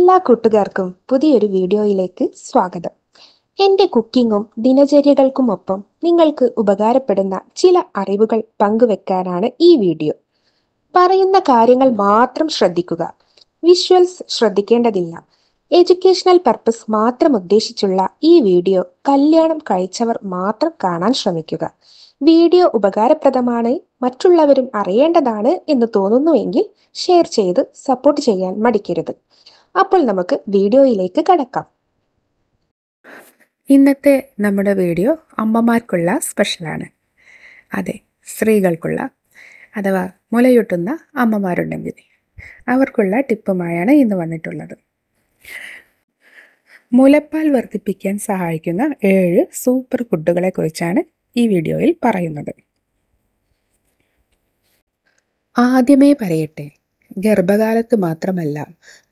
എല്ലാ കൂട്ടുകാർക്കും പുതിയൊരു വീഡിയോയിലേക്ക് സ്വാഗതം എൻ്റെ കുക്കിങ്ങും ദിനചര്യകൾക്കുമൊപ്പം നിങ്ങൾക്ക് ഉപകാരപ്പെടുന്ന ചില അറിവുകൾ പങ്കുവെക്കാനാണ് ഈ വീഡിയോ പറയുന്ന കാര്യങ്ങൾ മാത്രം ശ്രദ്ധിക്കുക വിഷ്വൽസ് ശ്രദ്ധിക്കേണ്ടതില്ല എഡ്യൂക്കേഷണൽ പർപ്പസ് മാത്രം ഉദ്ദേശിച്ചുള്ള ഈ വീഡിയോ കല്യാണം കഴിച്ചവർ മാത്രം കാണാൻ ശ്രമിക്കുക വീഡിയോ ഉപകാരപ്രദമാണ് മറ്റുള്ളവരും അറിയേണ്ടതാണ് എന്ന് തോന്നുന്നുവെങ്കിൽ ഷെയർ ചെയ്ത് സപ്പോർട്ട് ചെയ്യാൻ മടിക്കരുത് അപ്പോൾ നമുക്ക് വീഡിയോയിലേക്ക് കടക്കാം ഇന്നത്തെ നമ്മുടെ വീഡിയോ അമ്മമാർക്കുള്ള സ്പെഷ്യലാണ് അതെ സ്ത്രീകൾക്കുള്ള അഥവാ മുലയൂട്ടുന്ന അമ്മമാരുണ്ടെങ്കിൽ അവർക്കുള്ള ടിപ്പുമായാണ് ഇന്ന് വന്നിട്ടുള്ളത് മുലപ്പാൽ വർദ്ധിപ്പിക്കാൻ സഹായിക്കുന്ന ഏഴ് സൂപ്പർ ഫുഡുകളെ കുറിച്ചാണ് ഈ വീഡിയോയിൽ പറയുന്നത് ആദ്യമേ പറയട്ടെ ഗർഭകാലത്ത് മാത്രമല്ല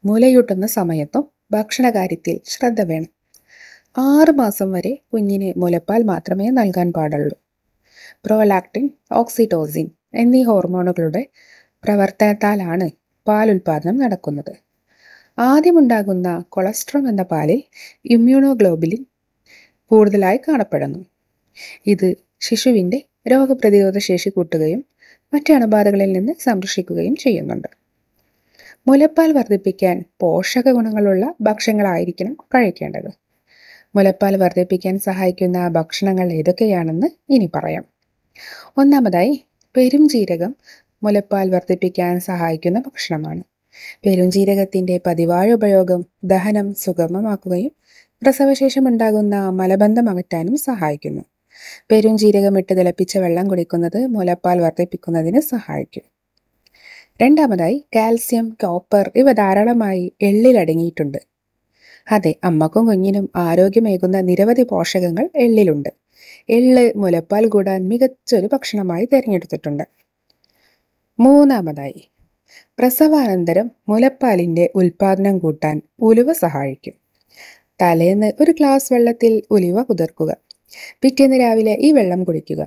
മുലയൂട്ടുന്ന സമയത്തും ഭക്ഷണ കാര്യത്തിൽ ശ്രദ്ധ വേണം ആറ് മാസം വരെ കുഞ്ഞിന് മുലപ്പാൽ മാത്രമേ നൽകാൻ പാടുള്ളൂ പ്രോലാക്ടിൻ ഓക്സിറ്റോസിൻ എന്നീ ഹോർമോണുകളുടെ പ്രവർത്തനത്താലാണ് പാൽ ഉൽപാദനം നടക്കുന്നത് ആദ്യമുണ്ടാകുന്ന കൊളസ്ട്രോൾ എന്ന പാലിൽ ഇമ്മ്യൂണോഗ്ലോബുലിൻ കൂടുതലായി കാണപ്പെടുന്നു ഇത് ശിശുവിൻ്റെ രോഗപ്രതിരോധ ശേഷി കൂട്ടുകയും മറ്റ് അണുബാധകളിൽ നിന്ന് സംരക്ഷിക്കുകയും ചെയ്യുന്നുണ്ട് മുലപ്പാൽ വർദ്ധിപ്പിക്കാൻ പോഷക ഗുണങ്ങളുള്ള ഭക്ഷണങ്ങളായിരിക്കണം കഴിക്കേണ്ടത് മുലപ്പാൽ വർദ്ധിപ്പിക്കാൻ സഹായിക്കുന്ന ഭക്ഷണങ്ങൾ ഏതൊക്കെയാണെന്ന് ഇനി പറയാം ഒന്നാമതായി പെരുംജീരകം മുലപ്പാൽ വർദ്ധിപ്പിക്കാൻ സഹായിക്കുന്ന ഭക്ഷണമാണ് പെരുംജീരകത്തിന്റെ പതിവായ ഉപയോഗം ദഹനം സുഗമമാക്കുകയും പ്രസവശേഷം ഉണ്ടാകുന്ന മലബന്ധം അകറ്റാനും സഹായിക്കുന്നു പെരുംജീരകം ഇട്ട് തിളപ്പിച്ച വെള്ളം കുടിക്കുന്നത് മുലപ്പാൽ വർദ്ധിപ്പിക്കുന്നതിന് സഹായിക്കും രണ്ടാമതായി കാൽസ്യം കോപ്പർ ഇവ ധാരാളമായി എള്ളിൽ അടങ്ങിയിട്ടുണ്ട് അതെ അമ്മക്കും കുഞ്ഞിനും ആരോഗ്യമേകുന്ന നിരവധി പോഷകങ്ങൾ എള്ളിലുണ്ട് എള്ള് മുലപ്പാൽ കൂടാൻ മികച്ചൊരു ഭക്ഷണമായി തിരഞ്ഞെടുത്തിട്ടുണ്ട് മൂന്നാമതായി പ്രസവാനന്തരം മുലപ്പാലിൻ്റെ ഉൽപാദനം കൂട്ടാൻ ഉലുവ സഹായിക്കും തലേന്ന് ഒരു ഗ്ലാസ് വെള്ളത്തിൽ ഉലുവ കുതിർക്കുക പിറ്റേന്ന് രാവിലെ ഈ വെള്ളം കുടിക്കുക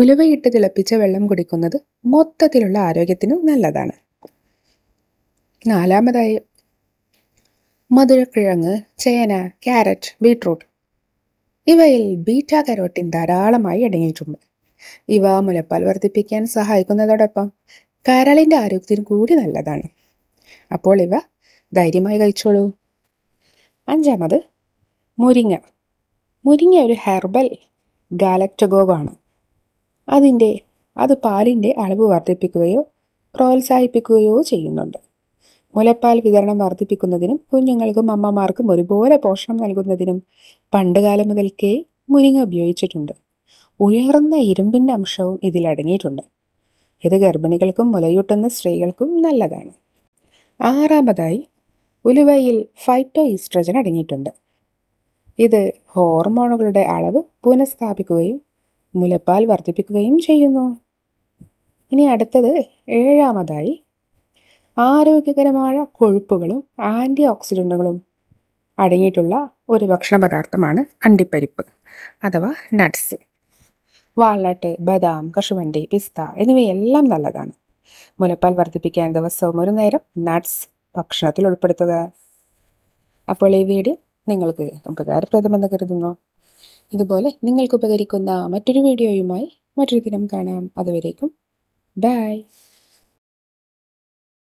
ഉലുവയിട്ട് തിളപ്പിച്ച വെള്ളം കുടിക്കുന്നത് മൊത്തത്തിലുള്ള ആരോഗ്യത്തിന് നല്ലതാണ് നാലാമതായി മധുരക്കിഴങ്ങ് ചേന ക്യാരറ്റ് ബീട്രൂട്ട് ഇവയിൽ ബീറ്റാ കരോട്ടിൻ ധാരാളമായി അടങ്ങിയിട്ടുണ്ട് ഇവ മുലപ്പാൽ വർദ്ധിപ്പിക്കാൻ സഹായിക്കുന്നതോടൊപ്പം കരളിൻ്റെ ആരോഗ്യത്തിന് കൂടി നല്ലതാണ് അപ്പോൾ ഇവ ധൈര്യമായി കഴിച്ചോളൂ അഞ്ചാമത് മുരിങ്ങ മുരിങ്ങ ഒരു ഹെർബൽ ഗാലക്ടഗോഗാണ് അതിൻ്റെ അത് പാലിൻ്റെ അളവ് വർദ്ധിപ്പിക്കുകയോ പ്രോത്സാഹിപ്പിക്കുകയോ ചെയ്യുന്നുണ്ട് മുലപ്പാൽ വിതരണം വർദ്ധിപ്പിക്കുന്നതിനും കുഞ്ഞുങ്ങൾക്കും അമ്മമാർക്കും ഒരുപോലെ പോഷണം നൽകുന്നതിനും പണ്ടുകാലം മുതൽക്കേ മുരിങ്ങ ഉപയോഗിച്ചിട്ടുണ്ട് ഉയർന്ന ഇരുമ്പിൻ്റെ അംശവും ഇതിൽ അടങ്ങിയിട്ടുണ്ട് ഇത് ഗർഭിണികൾക്കും മുലയൂട്ടുന്ന സ്ത്രീകൾക്കും നല്ലതാണ് ആറാമതായി ഉലുവയിൽ ഫൈറ്റോ ഈസ്ട്രജൻ അടങ്ങിയിട്ടുണ്ട് ഇത് ഹോർമോണുകളുടെ അളവ് പുനഃസ്ഥാപിക്കുകയും മുലപ്പാൽ വർദ്ധിപ്പിക്കുകയും ചെയ്യുന്നു ഇനി അടുത്തത് ഏഴാമതായി ആരോഗ്യകരമായ കൊഴുപ്പുകളും ആൻറ്റി ഓക്സിഡൻറ്റുകളും അടങ്ങിയിട്ടുള്ള ഒരു ഭക്ഷണ പദാർത്ഥമാണ് അണ്ടിപ്പരിപ്പ് അഥവാ നട്ട്സ് വാൾനട്ട് ബദാം കശുവണ്ടി പിസ്ത എന്നിവയെല്ലാം നല്ലതാണ് മുലപ്പാൽ വർദ്ധിപ്പിക്കാൻ ദിവസവും ഒരു നേരം നട്ട്സ് ഭക്ഷണത്തിൽ ഉൾപ്പെടുത്തുക അപ്പോൾ ഈ വീഡിയോ നിങ്ങൾക്ക് ഉപകാരപ്രദമെന്ന് കരുതുന്നു ഇതുപോലെ നിങ്ങൾക്ക് ഉപകരിക്കുന്ന മറ്റൊരു വീഡിയോയുമായി മറ്റൊരു ദിനം കാണാം അതുവരേക്കും ബൈ